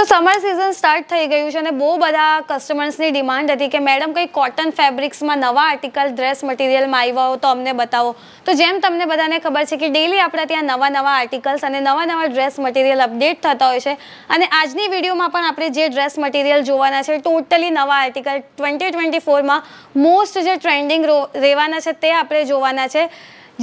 તો summer season start થઈ ગયું છે અને બહુ બધા કસ્ટમર્સની ડિમાન્ડ હતી કે મેડમ કંઈ કોટન ફેબ્રિક્સમાં નવા આર્ટિકલ ડ્રેસ મટીરિયલમાં આવ્યા હો તો અમને બતાવો તો જેમ તમને બધાને ખબર છે કે ડેલી આપણા ત્યાં નવા નવા આર્ટિકલ્સ અને નવા નવા ડ્રેસ મટીરિયલ અપડેટ થતા હોય છે અને આજની વિડીયોમાં પણ આપણે જે ડ્રેસ મટીરિયલ જોવાના છે ટોટલી નવા આર્ટિકલ ટ્વેન્ટી ટ્વેન્ટી ફોરમાં મોસ્ટ જે ટ્રેન્ડિંગ રહેવાના છે તે આપણે જોવાના છે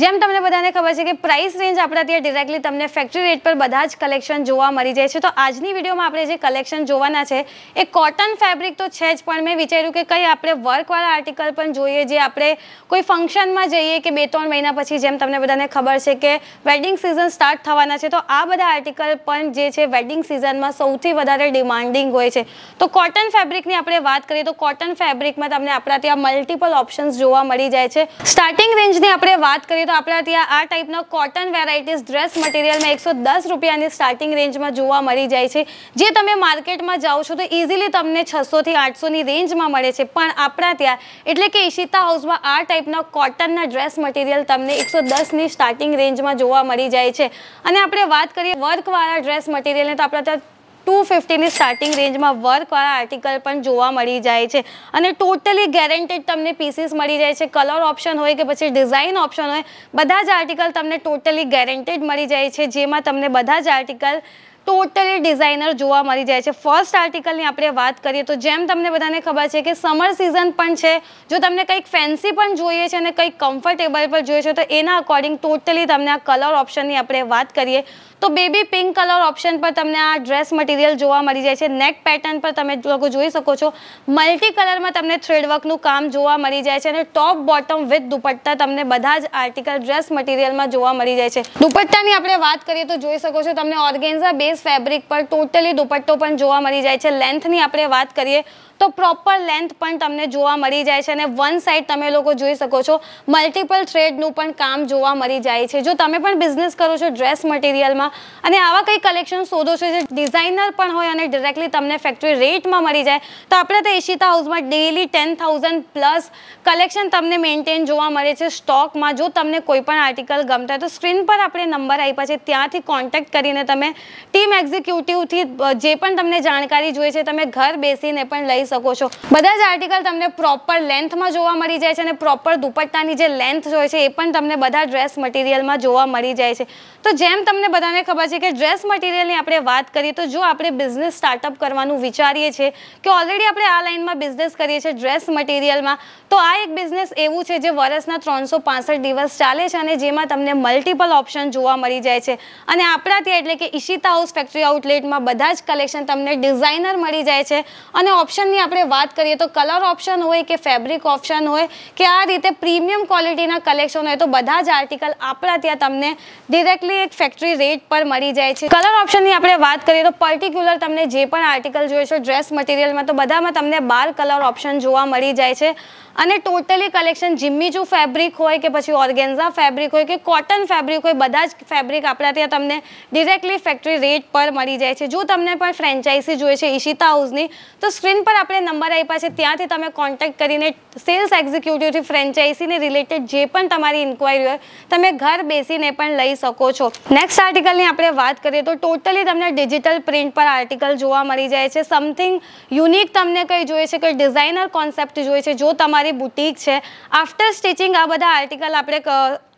જેમ તમને બધાને ખબર છે કે પ્રાઇસ રેન્જ આપણે ત્યાં ડિરેક્ટલી તમને ફેક્ટરી રેટ પર બધા જ કલેક્શન જોવા મળી જાય છે તો આજની વિડીયોમાં આપણે જે કલેક્શન જોવાના છે એ કોટન ફેબ્રિક તો છે જ પણ મેં વિચાર્યું કે કંઈ આપણે વર્કવાળા આર્ટિકલ પણ જોઈએ જે આપણે કોઈ ફંક્શનમાં જઈએ કે બે ત્રણ મહિના પછી જેમ તમને બધાને ખબર છે કે વેડિંગ સિઝન સ્ટાર્ટ થવાના છે તો આ બધા આર્ટિકલ પણ જે છે વેડિંગ સિઝનમાં સૌથી વધારે ડિમાન્ડિંગ હોય છે તો કોટન ફેબ્રિકની આપણે વાત કરીએ તો કોટન ફેબ્રિકમાં તમને આપણા ત્યાં મલ્ટિપલ ઓપ્શન્સ જોવા મળી જાય છે સ્ટાર્ટિંગ રેન્જની આપણે વાત કરીએ તો આપણા ત્યાં આ ટાઈપના કોટન વેરાયટીઝ ડ્રેસ મટીરિયલમાં એકસો દસ રૂપિયાની સ્ટાર્ટિંગ રેન્જમાં જોવા મળી જાય છે જે તમે માર્કેટમાં જાઓ છો તો ઇઝીલી તમને છસોથી આઠસોની રેન્જમાં મળે છે પણ આપણા ત્યાં એટલે કે ઈશિતા હાઉસમાં આ ટાઈપના કોટનના ડ્રેસ મટીરિયલ તમને એકસો દસની સ્ટાર્ટિંગ રેન્જમાં જોવા મળી જાય છે અને આપણે વાત કરીએ વર્કવાળા ડ્રેસ મટીરિયલને તો આપણા ત્યાં ટુ ફિફ્ટીની સ્ટાર્ટિંગ રેન્જમાં વર્કવાળા આર્ટિકલ પણ જોવા મળી જાય છે અને ટોટલી ગેરંટેડ તમને પીસીસ મળી જાય છે કલર ઓપ્શન હોય કે પછી ડિઝાઇન ઓપ્શન હોય બધા જ આર્ટિકલ તમને ટોટલી ગેરંટેડ મળી જાય છે જેમાં તમને બધા જ આર્ટિકલ ટોટલી ડિઝાઇનર જોવા મળી જાય છે ફર્સ્ટ આર્ટિકલની આપણે વાત કરીએ તો જેમ તમને બધાને ખબર છે કે સમર સિઝન પણ છે જો તમને કંઈક ફેન્સી પણ જોઈએ છે અને કંઈક કમ્ફર્ટેબલ પણ જોઈએ છે તો એના અકોર્ડિંગ ટોટલી તમને આ કલર ઓપ્શનની આપણે વાત કરીએ તો બેબી પિંક કલર ઓપ્શન પર તમને આ ડ્રેસ મટીરિયલ જોવા મળી જાય છે નેક પેટર્ન પર તમે લોકો જોઈ શકો છો મલ્ટી કલરમાં તમને થ્રેડવર્કનું કામ જોવા મળી જાય છે અને ટોપ બોટમ વિથ દુપટ્ટા તમને બધા જ આર્ટિકલ ડ્રેસ મટીરિયલમાં જોવા મળી જાય છે દુપટ્ટાની આપણે વાત કરીએ તો જોઈ શકો છો તમને ઓર્ગેન્ઝા બેઝ પીસ ફેબ્રિક પર ટોટલી દુપટ્ટો પણ જોવા મળી જાય છે લેન્થની આપણે વાત કરીએ તો પ્રોપર લેન્થ પણ તમને જોવા મળી જાય છે અને વન સાઈડ તમે લોકો જોઈ શકો છો મલ્ટિપલ થ્રેડનું પણ કામ જોવા મળી જાય છે જો તમે પણ બિઝનેસ કરો છો ડ્રેસ મટીરિયલમાં અને આવા કંઈ કલેક્શન શોધો છો જે ડિઝાઇનર પણ હોય અને ડિરેક્ટલી તમને ફેક્ટરી રેટમાં મળી જાય તો આપણે તો એશિતા હાઉસમાં daily ten thousand plus collection તમને મેન્ટેન જોવા મળે છે સ્ટોકમાં જો તમને કોઈ પણ આર્ટિકલ ગમતા હોય તો સ્ક્રીન પર આપણે નંબર આપ્યા છે ત્યાંથી કોન્ટેક્ટ કરીને તમે ટી ટીમ એક્ઝિક્યુટિવથી જે પણ તમને જાણકારી જોઈએ છે તમે ઘર બેસીને પણ લઈ શકો છો બધા જ આર્ટિકલ તમને પ્રોપર લેન્થમાં જોવા મળી જાય છે અને પ્રોપર દુપટ્ટાની જે લેન્થ હોય છે એ પણ તમને બધા ડ્રેસ મટીરિયલમાં જોવા મળી જાય છે તો જેમ તમને બધાને ખબર છે કે ડ્રેસ મટીરિયલની આપણે વાત કરીએ તો જો આપણે બિઝનેસ સ્ટાર્ટઅપ કરવાનું વિચારીએ છીએ કે ઓલરેડી આપણે આ લાઇનમાં બિઝનેસ કરીએ છીએ ડ્રેસ મટીરિયલમાં તો આ એક બિઝનેસ એવું છે જે વર્ષના ત્રણસો દિવસ ચાલે છે અને જેમાં તમને મલ્ટિપલ ઓપ્શન જોવા મળી જાય છે અને આપણા ત્યાં એટલે કે ઈશિતા હાઉસ ફેક્ટરી આઉટલેટમાં બધા જ કલેક્શન તમને ડિઝાઇનર મળી જાય છે અને ઓપ્શનની આપણે વાત કરીએ તો કલર ઓપ્શન હોય કે ફેબ્રિક ઓપ્શન હોય કે આ રીતે પ્રીમિયમ ક્વોલિટીના કલેક્શન હોય તો બધા જ આર્ટિકલ આપણા ત્યાં તમને ડિરેક્ટલી એક ફેક્ટરી રેટ પર મળી જાય છે કલર ઓપ્શનની આપણે વાત કરીએ તો પર્ટિક્યુલર તમને જે પણ આર્ટિકલ જોઈશો ડ્રેસ મટીરિયલમાં તો બધામાં તમને બાર કલર ઓપ્શન જોવા મળી જાય છે અને ટોટલી કલેક્શન જિમ્મીચુ ફેબ્રિક હોય કે પછી ઓર્ગેન્ઝા ફેબ્રિક હોય કે કોટન ફેબ્રિક હોય બધા જ ફેબ્રિક આપણા ત્યાં તમને ડિરેક્ટલી ફેક્ટરી રેટ રેટ પર મળી જાય છે જો તમને પણ ફ્રેન્ચાઇઝી જોઈએ છે ઈશિતા હાઉસની તો સ્ક્રીન પર આપણે નંબર આપ્યા છે ત્યાંથી તમે કોન્ટેક્ટ કરીને સેલ્સ એક્ઝિક્યુટિવથી ફ્રેન્ચાઇઝીને રિલેટેડ જે પણ તમારી ઇન્ક્વાયરી હોય તમે ઘર બેસીને પણ લઈ શકો છો નેક્સ્ટ આર્ટિકલની આપણે વાત કરીએ તો ટોટલી તમને ડિજિટલ પ્રિન્ટ પર આર્ટિકલ જોવા મળી જાય છે સમથિંગ યુનિક તમને કંઈ જોઈએ છે કે ડિઝાઇનર કોન્સેપ્ટ જોઈએ છે જો તમારી બુટીક છે આફ્ટર સ્ટિચિંગ આ બધા આર્ટિકલ આપણે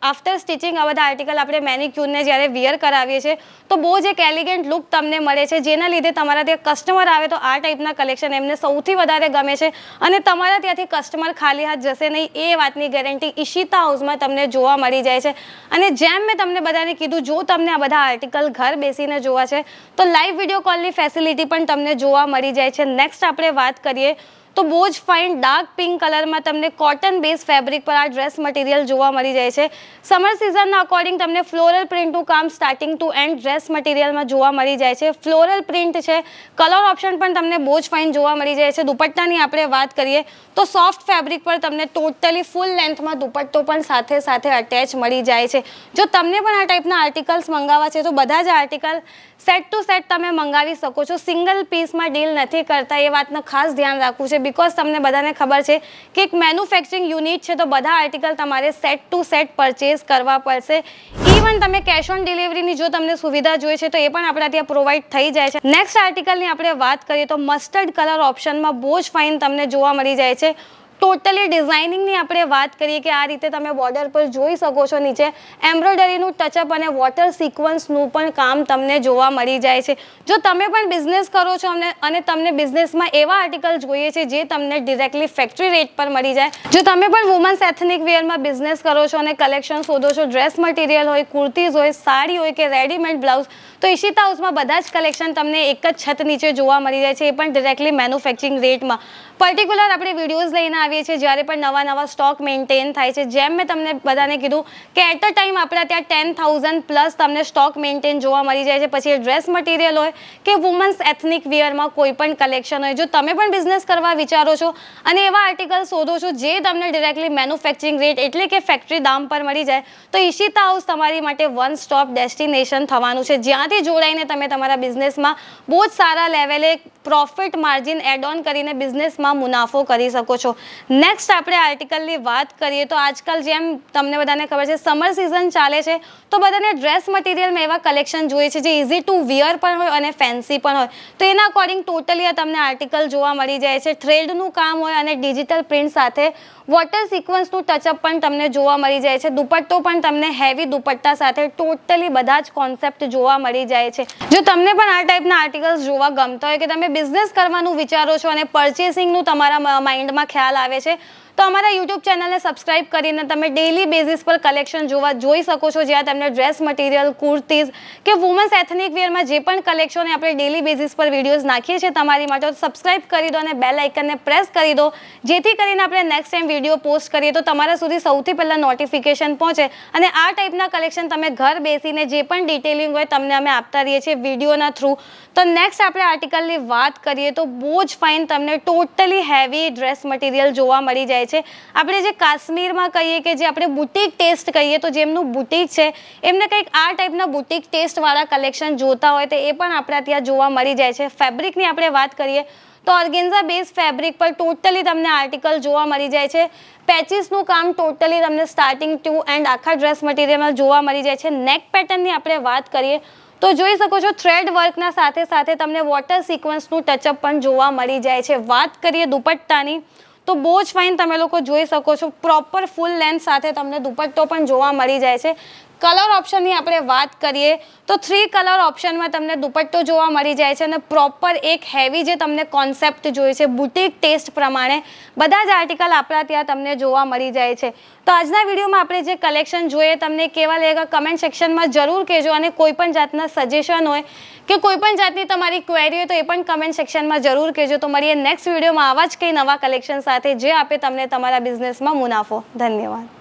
આફ્ટર સ્ટિચિંગ આ બધા આર્ટિકલ આપણે મેનિક્યુરને જ્યારે વિયર કરાવીએ છીએ તો બહુ જ એક એલિગન્ટ લુક તમને મળે છે જેના લીધે તમારા ત્યાં કસ્ટમર આવે તો આ ટાઈપના કલેક્શન એમને સૌથી વધારે ગમે છે અને તમારા ત્યાંથી કસ્ટમર ખાલી હાથ જશે નહીં એ વાતની ગેરંટી ઈશિતા હાઉસમાં તમને જોવા મળી જાય છે અને જેમ મેં તમને બધાને કીધું જો તમને આ બધા આર્ટિકલ ઘર બેસીને જોવા છે તો લાઈવ વિડીયો કોલની ફેસિલિટી પણ તમને જોવા મળી જાય છે નેક્સ્ટ આપણે વાત કરીએ તો બહુ જ ફાઇન ડાર્ક પિંક કલરમાં તમને કોટન બેઝ ફેબ્રિક પર આ ડ્રેસ મટીરિયલ જોવા મળી જાય છે સમર સિઝનના અકોર્ડિંગ તમને ફ્લોરલ પ્રિન્ટનું કામ સ્ટાર્ટિંગ ટુ એન્ડ ડ્રેસ મટીરિયલમાં જોવા મળી જાય છે ફ્લોરલ પ્રિન્ટ છે કલર ઓપ્શન પણ તમને બહુ જ ફાઇન જોવા મળી જાય છે દુપટ્ટાની આપણે વાત કરીએ તો સોફ્ટ ફેબ્રિક પર તમને ટોટલી ફૂલ લેન્થમાં દુપટ્ટો પણ સાથે સાથે અટેચ મળી જાય છે જો તમને પણ આ ટાઈપના આર્ટિકલ્સ મંગાવવા છે તો બધા જ આર્ટિકલ સેટ ટુ સેટ તમે મંગાવી શકો છો સિંગલ પીસમાં ડીલ નથી કરતા એ વાતનું ખાસ ધ્યાન રાખવું છે બિકોઝ તમને બધાને ખબર છે કે એક મેન્યુફેક્ચરિંગ યુનિટ છે તો બધા આર્ટિકલ તમારે સેટ ટુ સેટ પરચેઝ કરવા પડશે ઇવન તમે કેશ ઓન ડિલિવરીની જો તમને સુવિધા જોઈએ છે તો એ પણ આપણા ત્યાં પ્રોવાઈડ થઈ જાય છે નેક્સ્ટ આર્ટિકલની આપણે વાત કરીએ તો મસ્ટર્ડ કલર ઓપ્શનમાં બહુ જ ફાઇન તમને જોવા મળી જાય છે ટોટલી ડિઝાઇનિંગની આપણે વાત કરીએ કે આ રીતે તમે બોર્ડર પર જોઈ શકો છો નીચે એમ્બ્રોઇડરીનું ટચઅપ અને વોટર સિક્વન્સનું પણ કામ તમને જોવા મળી જાય છે જો તમે પણ બિઝનેસ કરો છો અને અને તમને બિઝનેસમાં એવા આર્ટિકલ જોઈએ છે જે તમને ડિરેક્ટલી ફેક્ટરી રેટ પર મળી જાય જો તમે પણ વુમન્સ એથનિક વેરમાં બિઝનેસ કરો છો અને કલેક્શન શોધો છો ડ્રેસ મટીરિયલ હોય કુર્તીઝ હોય સાડી હોય કે રેડીમેડ બ્લાઉઝ તો ઈશિતા હાઉસમાં બધા જ કલેક્શન તમને એક જ છત નીચે જોવા મળી જાય છે એ પણ ડિરેક્ટલી મેન્યુફેક્ચરિંગ રેટમાં પર્ટિક્યુલર આપણે વિડીયોઝ લઈને બનાવીએ છીએ જ્યારે પણ નવા નવા સ્ટોક મેન્ટેન થાય છે જેમ મેં તમને બધાને કીધું કે એટ અ ટાઈમ આપણે ત્યાં ટેન થાઉઝન્ડ પ્લસ તમને સ્ટોક મેન્ટેન જોવા મળી જાય છે પછી એ ડ્રેસ મટીરિયલ હોય કે વુમન્સ એથનિક વિયરમાં કોઈ પણ કલેક્શન હોય જો તમે પણ બિઝનેસ કરવા વિચારો છો અને એવા આર્ટિકલ શોધો છો જે તમને ડિરેક્ટલી મેન્યુફેક્ચરિંગ રેટ એટલે કે ફેક્ટરી દામ પર મળી જાય તો ઈશિતા હાઉસ તમારી માટે વન સ્ટોપ ડેસ્ટિનેશન થવાનું છે જ્યાંથી જોડાઈને તમે તમારા બિઝનેસમાં બહુ જ સારા લેવલે પ્રોફિટ માર્જિન એડ ઓન કરીને બિઝનેસમાં મુનાફો કરી શકો છો નેક્સ્ટ આપણે આર્ટિકલની વાત કરીએ તો આજકાલ જેમ તમને બધાને ખબર છે સમર સિઝન ચાલે છે તો બધાને ડ્રેસ મટીરિયલમાં એવા કલેક્શન જોઈએ છે જે ઇઝી ટુ વિયર પણ હોય અને ફેન્સી પણ હોય તો એના અકોર્ડિંગ ટોટલી તમને આર્ટિકલ જોવા મળી જાય છે થ્રેડનું કામ હોય અને ડિજિટલ પ્રિન્ટ સાથે વોટર સિક્વન્સનું ટચઅપ પણ તમને જોવા મળી જાય છે દુપટ્ટો પણ તમને હેવી દુપટ્ટા સાથે ટોટલી બધા જ કોન્સેપ્ટ જોવા મળી જાય છે જો તમને પણ આ ટાઈપના આર્ટિકલ્સ જોવા ગમતા હોય કે તમે બિઝનેસ કરવાનું વિચારો છો અને પરચેસિંગનું તમારા માઇન્ડમાં ખ્યાલ આવે છે તો અમારા યુટ્યુબ ચેનલને સબસ્ક્રાઈબ કરીને તમે ડેલી બેઝિસ પર કલેક્શન જોવા જોઈ શકો છો જ્યાં તમને ડ્રેસ મટીરિયલ કુર્તીઝ કે વુમન્સ એથનિક વેરમાં જે પણ કલેક્શન આપણે ડેલી બેઝિસ પર વિડીયોઝ નાખીએ છીએ તમારી માટે સબસ્ક્રાઈબ કરી દો અને બેલ આઇકનને પ્રેસ કરી દો જેથી કરીને આપણે નેક્સ્ટ ટાઈમ વિડીયો પોસ્ટ કરીએ તો તમારા સુધી સૌથી પહેલાં નોટિફિકેશન પહોંચે અને આ ટાઈપના કલેક્શન તમે ઘર બેસીને જે પણ ડિટેલિંગ હોય તમને અમે આપતા રહીએ છીએ વિડીયોના થ્રુ તો નેક્સ્ટ આપણે આર્ટિકલની વાત કરીએ તો બહુ જ ફાઇન તમને ટોટલી હેવી ડ્રેસ મટીરિયલ જોવા મળી જાય છે છે આપણે જે કાશ્મીરમાં કહીએ કે જે આપણે બુટીક ટેસ્ટ કહીએ તો જેમનું બુટીક છે એમને કંઈક આ ટાઈપના બુટીક ટેસ્ટવાળા કલેક્શન જોતા હોય તો એ પણ આપણા ત્યાં જોવા મળી જાય છે ફેબ્રિકની આપણે વાત કરીએ તો ઓર્ગેન્ઝા બેઝ ફેબ્રિક પર ટોટલી તમને આર્ટિકલ જોવા મળી જાય છે પેચીસનું કામ ટોટલી તમને સ્ટાર્ટિંગ ટુ એન્ડ આખા ડ્રેસ મટીરિયલમાં જોવા મળી જાય છે નેક પેટર્નની આપણે વાત કરીએ તો જોઈ શકો છો થ્રેડ વર્કના સાથે સાથે તમને વોટર સિક્વન્સનું ટચઅપ પણ જોવા મળી જાય છે વાત કરીએ દુપટ્ટાની તો બહુ જ ફાઇન તમે લોકો જોઈ શકો છો પ્રોપર ફૂલ લેન્થ સાથે તમને દુપટ્ટો પણ જોવા મળી જાય છે કલર ઓપ્શનની આપણે વાત કરીએ તો થ્રી કલર ઓપ્શનમાં તમને દુપટ્ટો જોવા મળી જાય છે અને પ્રોપર એક હેવી જે તમને કોન્સેપ્ટ જોઈએ છે બુટીક ટેસ્ટ પ્રમાણે બધા જ આર્ટિકલ આપણા ત્યાં તમને જોવા મળી જાય છે તો આજના વિડીયોમાં આપણે જે કલેક્શન જોઈએ તમને કેવા લેગા કમેન્ટ સેક્શનમાં જરૂર કહેજો અને કોઈપણ જાતના સજેશન હોય કે કોઈપણ જાતની તમારી ક્વેરી હોય તો એ પણ કમેન્ટ સેક્શનમાં જરૂર કહેજો તો મળીએ નેક્સ્ટ વિડીયોમાં આવા જ કંઈ નવા કલેક્શન સાથે જે આપે તમને તમારા બિઝનેસમાં મુનાફો ધન્યવાદ